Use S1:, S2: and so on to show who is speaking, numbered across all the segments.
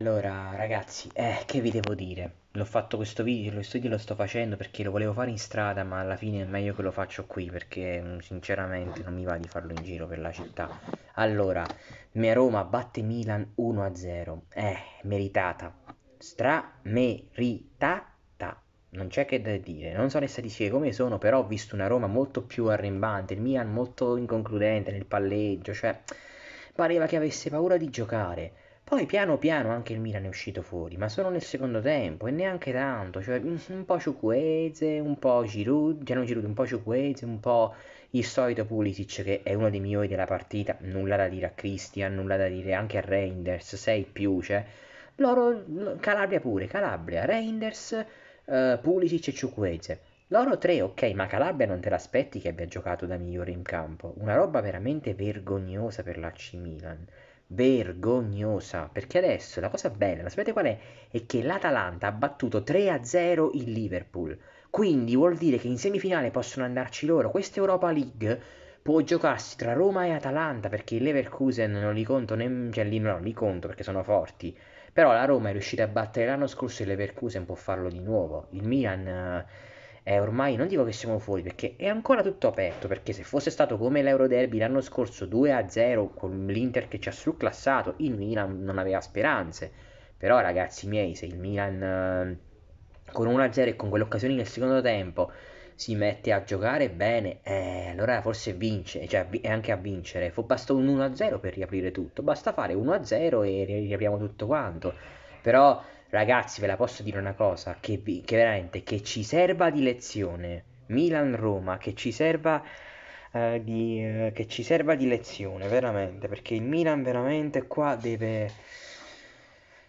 S1: Allora ragazzi, eh, che vi devo dire? L'ho fatto questo video, lo studio lo sto facendo perché lo volevo fare in strada ma alla fine è meglio che lo faccio qui perché mm, sinceramente non mi va di farlo in giro per la città Allora, mia Roma batte Milan 1-0, eh, meritata, strameritata, non c'è che da dire Non so le statistiche come sono però ho visto una Roma molto più arrembante, il Milan molto inconcludente nel palleggio, cioè pareva che avesse paura di giocare poi piano piano anche il Milan è uscito fuori, ma solo nel secondo tempo e neanche tanto, cioè un po' Ciucuese, un po' Giroud, cioè non Giroud, un po' Ciucuese, un po' il solito Pulisic che è uno dei migliori della partita, nulla da dire a Christian, nulla da dire anche a Reinders, 6 più, cioè loro, Calabria pure, Calabria, Reinders, uh, Pulisic e Ciucuese. Loro tre, ok, ma Calabria non te l'aspetti che abbia giocato da migliore in campo, una roba veramente vergognosa per l'AC Milan vergognosa. Perché adesso la cosa bella, la sapete qual è? È che l'Atalanta ha battuto 3-0 il Liverpool. Quindi vuol dire che in semifinale possono andarci loro. Questa Europa League può giocarsi tra Roma e Atalanta perché il Leverkusen non li conto nemmeno, cioè non li conto perché sono forti. Però la Roma è riuscita a battere l'anno scorso e il Leverkusen può farlo di nuovo. Il Milan eh, eh, ormai non dico che siamo fuori perché è ancora tutto aperto, perché se fosse stato come l'Euroderby l'anno scorso 2-0 con l'Inter che ci ha surclassato, il Milan non aveva speranze. Però ragazzi miei, se il Milan eh, con 1-0 e con quelle occasioni nel secondo tempo si mette a giocare bene, eh, allora forse vince, cioè è anche a vincere. Basta un 1-0 per riaprire tutto, basta fare 1-0 e riapriamo tutto quanto. Però Ragazzi, ve la posso dire una cosa, che, vi, che veramente che ci serva di lezione. Milan-Roma, che ci serva eh, di, eh, che ci serva di lezione, veramente, perché il Milan veramente qua deve...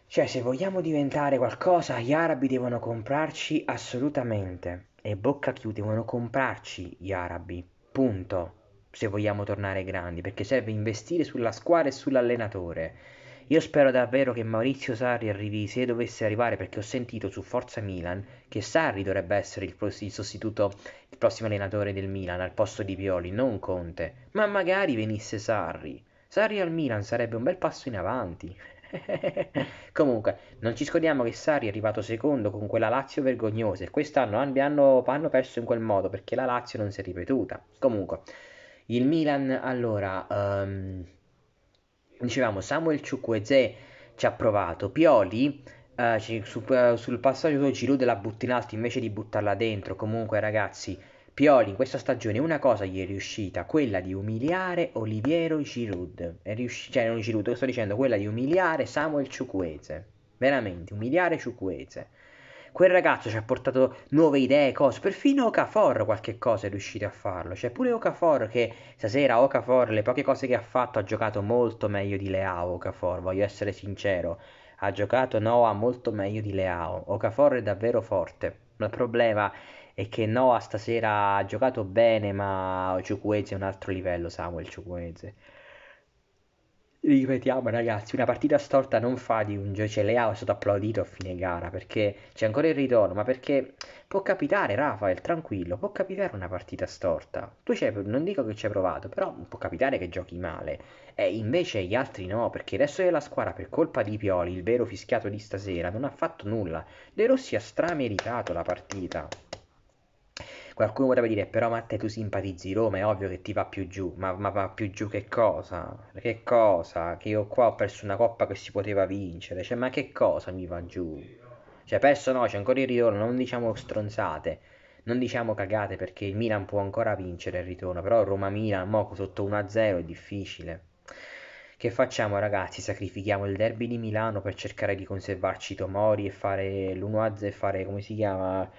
S1: Cioè, se vogliamo diventare qualcosa, gli arabi devono comprarci assolutamente. E bocca chiude, devono comprarci gli arabi. Punto. Se vogliamo tornare grandi, perché serve investire sulla squadra e sull'allenatore. Io spero davvero che Maurizio Sarri arrivi se dovesse arrivare perché ho sentito su Forza Milan che Sarri dovrebbe essere il, pro- il sostituto, il prossimo allenatore del Milan al posto di Pioli, non Conte. Ma magari venisse Sarri. Sarri al Milan sarebbe un bel passo in avanti. Comunque, non ci scordiamo che Sarri è arrivato secondo con quella Lazio vergognosa e quest'anno hanno, hanno, perso in quel modo perché la Lazio non si è ripetuta. Comunque, il Milan allora... Um, dicevamo Samuel Ciucueze ci ha provato, Pioli eh, su, eh, sul passaggio di Giroud la butta in alto invece di buttarla dentro, comunque ragazzi Pioli in questa stagione una cosa gli è riuscita, quella di umiliare Oliviero Giroud, è riusci- cioè non Giroud, sto dicendo quella di umiliare Samuel Ciucueze, veramente umiliare Ciucueze quel ragazzo ci ha portato nuove idee, cose, perfino Okafor qualche cosa è riuscito a farlo, cioè pure Okafor che stasera Okafor le poche cose che ha fatto ha giocato molto meglio di Leao Okafor, voglio essere sincero, ha giocato Noah molto meglio di Leao, Okafor è davvero forte, ma il problema è che Noah stasera ha giocato bene ma Ciucueze è un altro livello Samuel Ciucueze. Ripetiamo ragazzi, una partita storta non fa di un Gioce cioè, Leao è stato applaudito a fine gara perché c'è ancora il ritorno, ma perché può capitare Rafael, tranquillo, può capitare una partita storta. Tu c'hai, non dico che ci hai provato, però può capitare che giochi male. E invece gli altri no, perché adesso resto della squadra per colpa di Pioli, il vero fischiato di stasera, non ha fatto nulla. De Rossi ha strameritato la partita. Qualcuno potrebbe dire, però Matte tu simpatizzi Roma, è ovvio che ti va più giù, ma, ma va più giù che cosa? Che cosa? Che io qua ho perso una coppa che si poteva vincere, cioè ma che cosa mi va giù? Cioè perso no, c'è ancora il ritorno, non diciamo stronzate, non diciamo cagate perché il Milan può ancora vincere il ritorno, però Roma-Milan, moco sotto 1-0 è difficile. Che facciamo ragazzi? Sacrifichiamo il derby di Milano per cercare di conservarci Tomori e fare l'1-0 e fare come si chiama?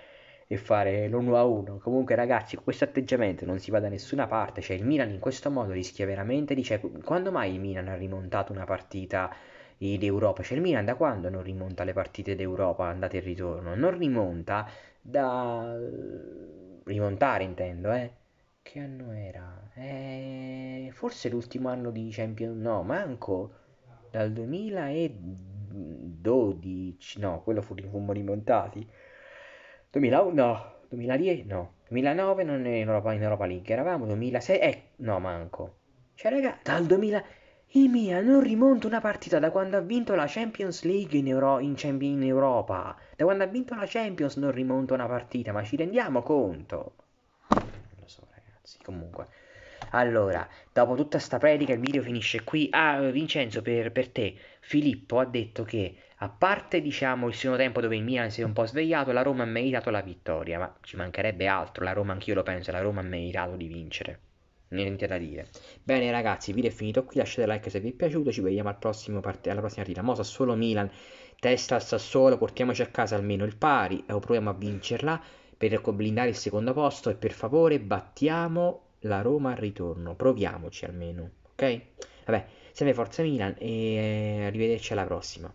S1: e fare l'1 a 1. Comunque, ragazzi, questo atteggiamento non si va da nessuna parte. Cioè, il Milan in questo modo rischia veramente. Dice, cioè, quando mai il Milan ha rimontato una partita d'Europa? Cioè, il Milan da quando non rimonta le partite d'Europa, andate e ritorno? Non rimonta da. rimontare, intendo, eh. Che anno era? Eh, forse l'ultimo anno di Champions. No, manco dal 2012. No, quello furono rimontato. 2001 no, 2010 no 2009 non è in Europa, in Europa League eravamo 2006 eh, no manco cioè raga dal 2000 il mia, non rimonto una partita da quando ha vinto la Champions League in, Euro, in, in Europa da quando ha vinto la Champions non rimonto una partita ma ci rendiamo conto non lo so ragazzi comunque allora, dopo tutta sta predica, il video finisce qui. Ah, eh, Vincenzo, per, per te, Filippo ha detto che a parte diciamo il secondo tempo dove il Milan si è un po' svegliato, la Roma ha meritato la vittoria, ma ci mancherebbe altro, la Roma anch'io lo penso, la Roma ha meritato di vincere. Niente da dire. Bene ragazzi, il video è finito qui, lasciate like se vi è piaciuto, ci vediamo al part- alla prossima partita. Mosa solo Milan, testa al Sassuolo, portiamoci a casa almeno il pari, o proviamo a vincerla per blindare il secondo posto e per favore battiamo la Roma al ritorno. Proviamoci almeno, ok? Vabbè, sempre Forza Milan e eh, arrivederci alla prossima.